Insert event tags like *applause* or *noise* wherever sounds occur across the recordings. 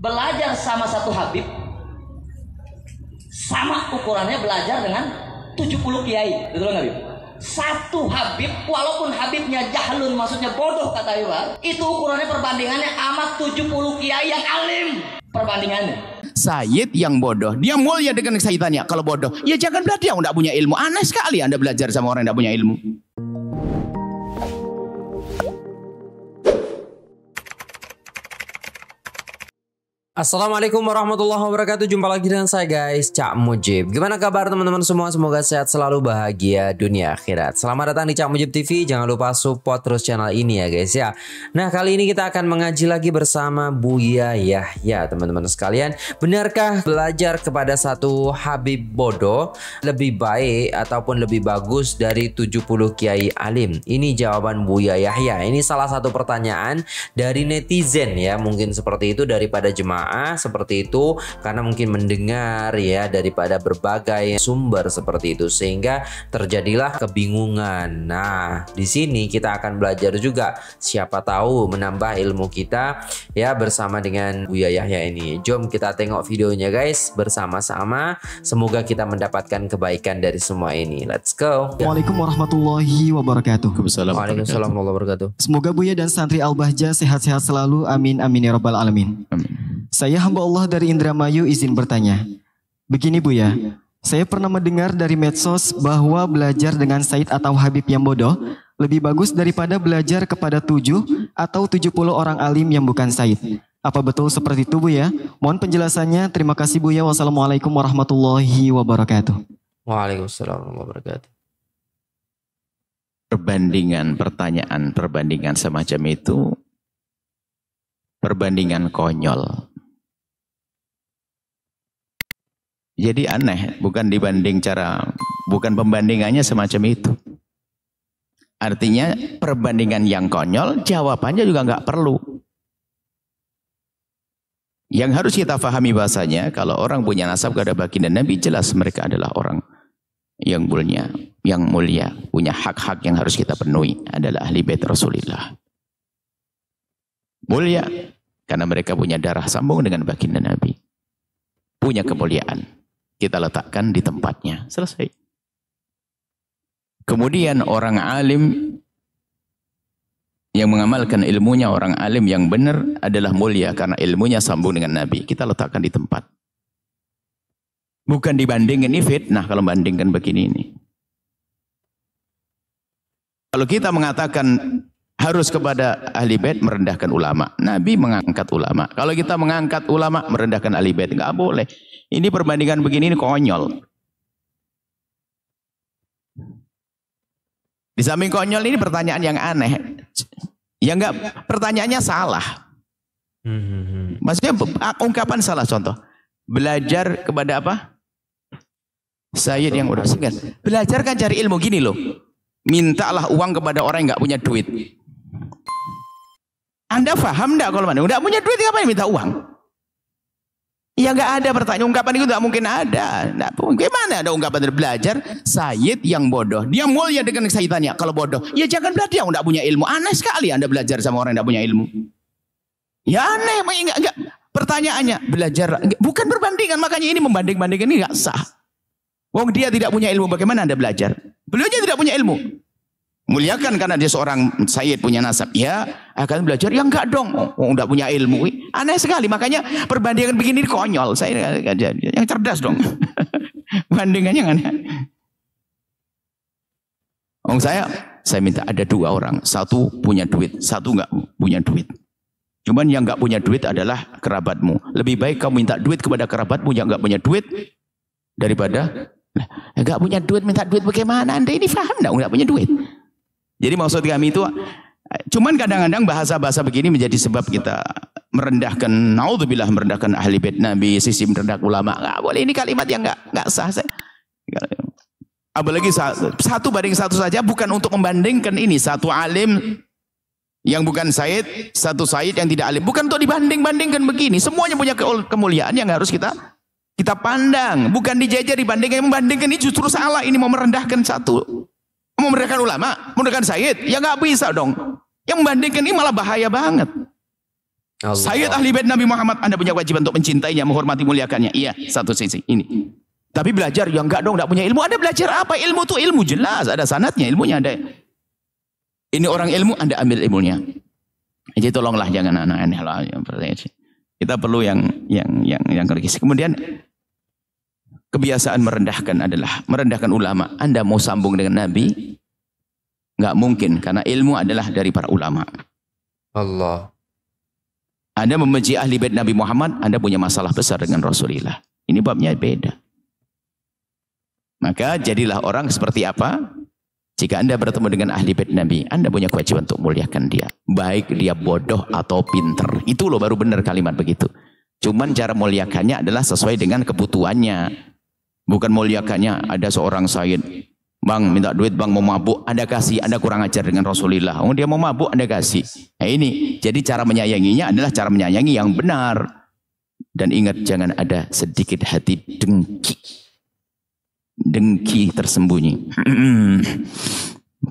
belajar sama satu Habib sama ukurannya belajar dengan 70 kiai betul nggak Habib? satu Habib walaupun Habibnya jahlun maksudnya bodoh kata Iwan itu ukurannya perbandingannya amat 70 kiai yang alim perbandingannya Said yang bodoh dia mulia dengan kesaitannya kalau bodoh ya jangan berarti yang tidak punya ilmu aneh sekali anda belajar sama orang yang tidak punya ilmu Assalamualaikum warahmatullahi wabarakatuh Jumpa lagi dengan saya guys Cak Mujib Gimana kabar teman-teman semua Semoga sehat selalu bahagia dunia akhirat Selamat datang di Cak Mujib TV Jangan lupa support terus channel ini ya guys ya Nah kali ini kita akan mengaji lagi bersama Buya Yahya teman-teman sekalian Benarkah belajar kepada satu Habib Bodoh Lebih baik ataupun lebih bagus dari 70 Kiai Alim Ini jawaban Buya Yahya Ini salah satu pertanyaan dari netizen ya Mungkin seperti itu daripada jemaah jamaah seperti itu karena mungkin mendengar ya daripada berbagai sumber seperti itu sehingga terjadilah kebingungan. Nah, di sini kita akan belajar juga siapa tahu menambah ilmu kita ya bersama dengan Buya Yahya ini. Jom kita tengok videonya guys bersama-sama. Semoga kita mendapatkan kebaikan dari semua ini. Let's go. Waalaikumsalam warahmatullahi wabarakatuh. Waalaikumsalam warahmatullahi wabarakatuh. Semoga Buya dan santri Al-Bahja sehat-sehat selalu. Amin amin ya rabbal alamin. Amin. Saya hamba Allah dari Indramayu izin bertanya. Begini Bu ya, iya. saya pernah mendengar dari medsos bahwa belajar dengan Said atau Habib yang bodoh lebih bagus daripada belajar kepada tujuh atau tujuh puluh orang alim yang bukan Said. Apa betul seperti itu Bu ya? Mohon penjelasannya. Terima kasih Bu ya. Wassalamualaikum warahmatullahi wabarakatuh. Waalaikumsalam warahmatullahi wabarakatuh perbandingan pertanyaan perbandingan semacam itu perbandingan konyol Jadi aneh, bukan dibanding cara, bukan pembandingannya semacam itu. Artinya perbandingan yang konyol, jawabannya juga nggak perlu. Yang harus kita fahami bahasanya, kalau orang punya nasab kepada baginda Nabi, jelas mereka adalah orang yang mulia, yang mulia, punya hak-hak yang harus kita penuhi adalah ahli bait Rasulullah. Mulia, karena mereka punya darah sambung dengan baginda Nabi. Punya kemuliaan kita letakkan di tempatnya. Selesai. Kemudian orang alim yang mengamalkan ilmunya orang alim yang benar adalah mulia karena ilmunya sambung dengan Nabi. Kita letakkan di tempat. Bukan dibandingkan ini fitnah kalau bandingkan begini ini. Kalau kita mengatakan harus kepada ahli bait merendahkan ulama. Nabi mengangkat ulama. Kalau kita mengangkat ulama merendahkan ahli bait nggak boleh. Ini perbandingan begini ini konyol. Di samping konyol ini pertanyaan yang aneh. Ya enggak pertanyaannya salah. Maksudnya ungkapan salah contoh. Belajar kepada apa? Sayyid yang udah singkat. Belajar kan cari ilmu gini loh. Mintalah uang kepada orang yang enggak punya duit. Anda faham enggak kalau mana? Enggak punya duit ngapain minta uang? Ya nggak ada pertanyaan ungkapan itu nggak mungkin ada. Enggak mungkin. Gimana ada ungkapan dari belajar Sayyid yang bodoh. Dia mulia dengan kesayidannya kalau bodoh. Ya jangan belajar enggak punya ilmu. Aneh sekali Anda belajar sama orang yang enggak punya ilmu. Ya aneh, enggak, enggak. Pertanyaannya, belajar bukan perbandingan, makanya ini membanding-bandingkan ini nggak sah. Wong dia tidak punya ilmu, bagaimana Anda belajar? Beliau tidak punya ilmu. Muliakan karena dia seorang sayyid punya nasab. Ya, akan ah, belajar ya enggak dong oh, oh enggak punya ilmu aneh sekali makanya perbandingan begini konyol saya yang cerdas dong *laughs* bandingannya aneh Om saya saya minta ada dua orang satu punya duit satu enggak punya duit cuman yang enggak punya duit adalah kerabatmu lebih baik kamu minta duit kepada kerabatmu yang enggak punya duit daripada enggak punya duit minta duit bagaimana anda ini paham enggak enggak punya duit jadi maksud kami itu Cuman kadang-kadang bahasa-bahasa begini menjadi sebab kita merendahkan naudzubillah merendahkan ahli bait Nabi, sisi merendah ulama. Enggak boleh ini kalimat yang enggak enggak sah. Saya. Apalagi satu banding satu saja bukan untuk membandingkan ini satu alim yang bukan Said, satu Said yang tidak alim. Bukan untuk dibanding-bandingkan begini. Semuanya punya kemuliaan yang harus kita kita pandang. Bukan dijajah dibandingkan. Membandingkan ini justru salah. Ini mau merendahkan satu. Mau merendahkan ulama, merendahkan Said. Ya nggak bisa dong. Yang membandingkan ini malah bahaya banget. Allah. Sayyid ahli bait Nabi Muhammad, Anda punya kewajiban untuk mencintainya, menghormati, muliakannya. Iya, satu sisi ini. Tapi belajar yang enggak dong, enggak punya ilmu. Anda belajar apa? Ilmu tuh ilmu jelas, ada sanatnya, ilmunya ada. Ini orang ilmu, Anda ambil ilmunya. Jadi tolonglah jangan anak aneh lah Kita perlu yang yang yang yang kritis. Kemudian kebiasaan merendahkan adalah merendahkan ulama. Anda mau sambung dengan Nabi, Nggak mungkin karena ilmu adalah dari para ulama. Allah. Anda membenci ahli bait Nabi Muhammad, Anda punya masalah besar dengan Rasulullah. Ini babnya beda. Maka jadilah orang seperti apa? Jika Anda bertemu dengan ahli bait Nabi, Anda punya kewajiban untuk muliakan dia. Baik dia bodoh atau pinter. Itu loh baru benar kalimat begitu. Cuman cara muliakannya adalah sesuai dengan kebutuhannya. Bukan muliakannya ada seorang sayyid Bang minta duit, bang mau mabuk, anda kasih, anda kurang ajar dengan Rasulullah. Oh dia mau mabuk, anda kasih. Nah, ini, jadi cara menyayanginya adalah cara menyayangi yang benar. Dan ingat jangan ada sedikit hati dengki. Dengki tersembunyi. *clears throat*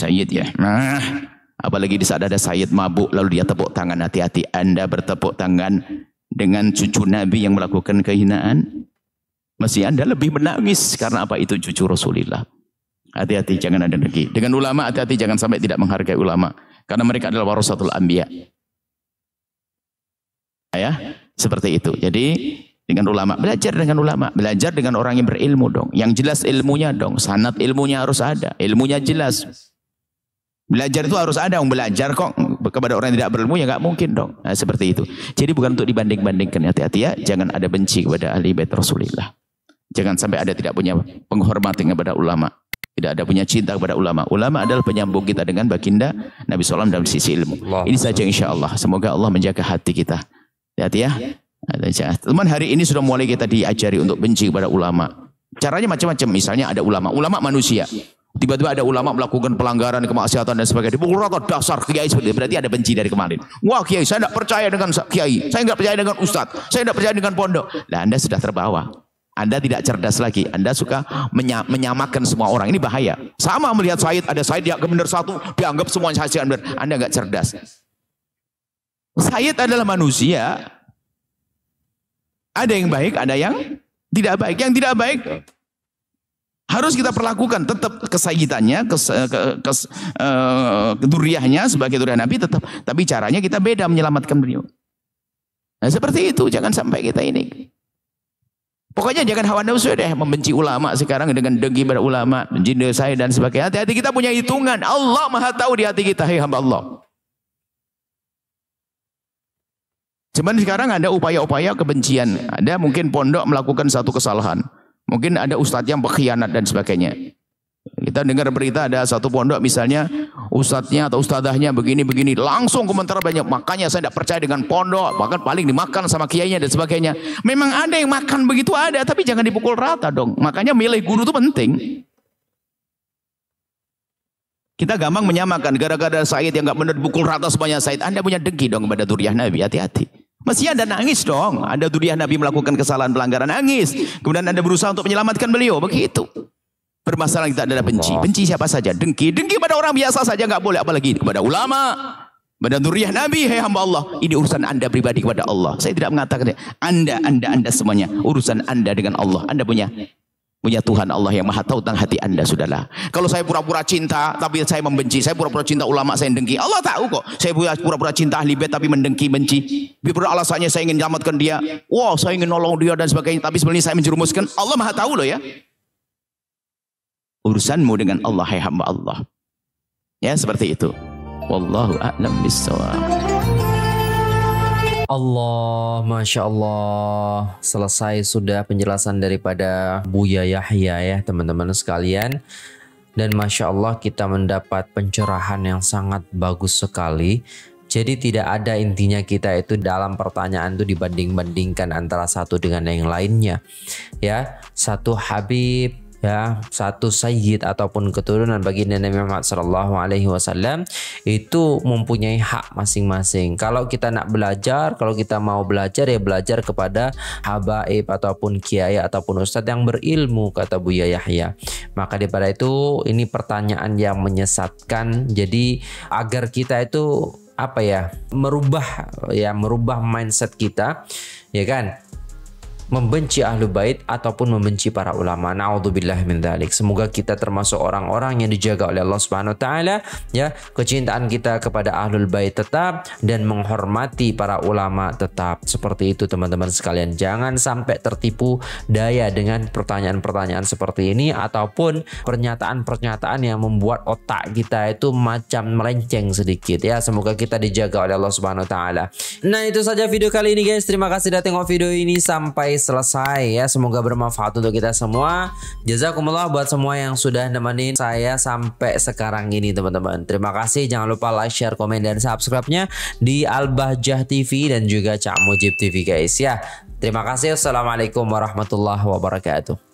Sayyid ya. Nah, apalagi di saat ada Sayyid mabuk lalu dia tepuk tangan hati-hati. Anda bertepuk tangan dengan cucu Nabi yang melakukan kehinaan. Masih Anda lebih menangis karena apa itu cucu Rasulullah. Hati-hati jangan ada dengki. Dengan ulama hati-hati jangan sampai tidak menghargai ulama karena mereka adalah warasatul anbiya. Ya, seperti itu. Jadi dengan ulama, belajar dengan ulama, belajar dengan orang yang berilmu dong. Yang jelas ilmunya dong, sanat ilmunya harus ada, ilmunya jelas. Belajar itu harus ada, belajar kok kepada orang yang tidak berilmu ya nggak mungkin dong. Nah, seperti itu. Jadi bukan untuk dibanding-bandingkan hati-hati ya, jangan ada benci kepada ahli bait Rasulullah. Jangan sampai ada tidak punya penghormatan kepada ulama. Tidak ada punya cinta kepada ulama. Ulama adalah penyambung kita dengan baginda Nabi SAW dalam sisi ilmu. Ini saja insya Allah. Semoga Allah menjaga hati kita. hati ya. Teman hari ini sudah mulai kita diajari untuk benci kepada ulama. Caranya macam-macam. Misalnya ada ulama. Ulama manusia. Tiba-tiba ada ulama melakukan pelanggaran, kemaksiatan dan sebagainya. Pukul rata dasar kiai seperti itu. Berarti ada benci dari kemarin. Wah kiai, saya tidak percaya dengan kiai. Saya tidak percaya dengan ustadz. Saya tidak percaya dengan pondok. Nah, Anda sudah terbawa. Anda tidak cerdas lagi. Anda suka menya menyamakan semua orang. Ini bahaya. Sama melihat Said, ada Said yang benar satu, dianggap semua Said benar. Anda nggak cerdas. Said adalah manusia. Ada yang baik, ada yang tidak baik. Yang tidak baik harus kita perlakukan tetap kesayitannya, kes, ke, kes, uh, duriahnya sebagai duriah Nabi tetap. Tapi caranya kita beda menyelamatkan beliau. Nah seperti itu, jangan sampai kita ini Pokoknya jangan hawa nafsu deh membenci ulama sekarang dengan dengki pada ulama, benci saya dan sebagainya. Hati-hati kita punya hitungan. Allah Maha tahu di hati kita, hei hamba Allah. Cuman sekarang ada upaya-upaya kebencian. Ada mungkin pondok melakukan satu kesalahan. Mungkin ada ustadz yang berkhianat dan sebagainya. Kita dengar berita ada satu pondok misalnya ustadznya atau ustadahnya begini-begini langsung komentar banyak makanya saya tidak percaya dengan pondok bahkan paling dimakan sama kiainya dan sebagainya memang ada yang makan begitu ada tapi jangan dipukul rata dong makanya milih guru itu penting kita gampang menyamakan gara-gara Said yang nggak benar dipukul rata semuanya Said anda punya dengki dong kepada duriah Nabi hati-hati masih ada nangis dong. Anda duriah Nabi melakukan kesalahan pelanggaran nangis. Kemudian Anda berusaha untuk menyelamatkan beliau. Begitu. Bermasalah kita adalah benci. Benci siapa saja? Dengki. Dengki pada orang biasa saja enggak boleh. Apalagi kepada ulama. Pada nuriyah Nabi. Hei hamba Allah. Ini urusan anda pribadi kepada Allah. Saya tidak mengatakan anda, anda, anda semuanya. Urusan anda dengan Allah. Anda punya punya Tuhan Allah yang maha tahu tentang hati anda sudahlah. Kalau saya pura-pura cinta tapi saya membenci, saya pura-pura cinta ulama saya dengki. Allah tahu kok. Saya pura-pura cinta ahli bed tapi mendengki benci. Pura alasannya saya ingin menyelamatkan dia. Wow, saya ingin nolong dia dan sebagainya tapi sebenarnya saya menjerumuskan. Allah maha tahu loh ya urusanmu dengan Allah hai hamba Allah. Ya seperti itu. Wallahu a'lam bissawab. Allah, Masya Allah. Selesai sudah penjelasan daripada Buya Yahya ya teman-teman sekalian. Dan Masya Allah kita mendapat pencerahan yang sangat bagus sekali. Jadi tidak ada intinya kita itu dalam pertanyaan itu dibanding-bandingkan antara satu dengan yang lainnya. Ya, satu Habib ya satu sayyid ataupun keturunan bagi Nabi Muhammad Shallallahu Alaihi Wasallam itu mempunyai hak masing-masing. Kalau kita nak belajar, kalau kita mau belajar ya belajar kepada habaib ataupun kiai ataupun ustadz yang berilmu kata Buya Yahya. Maka daripada itu ini pertanyaan yang menyesatkan. Jadi agar kita itu apa ya merubah ya merubah mindset kita ya kan membenci ahlu bait ataupun membenci para ulama. naudzubillah min dzalik. Semoga kita termasuk orang-orang yang dijaga oleh Allah Subhanahu taala ya, kecintaan kita kepada ahlul bait tetap dan menghormati para ulama tetap. Seperti itu teman-teman sekalian. Jangan sampai tertipu daya dengan pertanyaan-pertanyaan seperti ini ataupun pernyataan-pernyataan yang membuat otak kita itu macam melenceng sedikit ya. Semoga kita dijaga oleh Allah Subhanahu taala. Nah, itu saja video kali ini guys. Terima kasih sudah tengok video ini sampai selesai ya. Semoga bermanfaat untuk kita semua. Jazakumullah buat semua yang sudah nemenin saya sampai sekarang ini teman-teman. Terima kasih. Jangan lupa like, share, komen, dan subscribe-nya di Al-Bahjah TV dan juga Cak Mujib TV guys ya. Terima kasih. Assalamualaikum warahmatullahi wabarakatuh.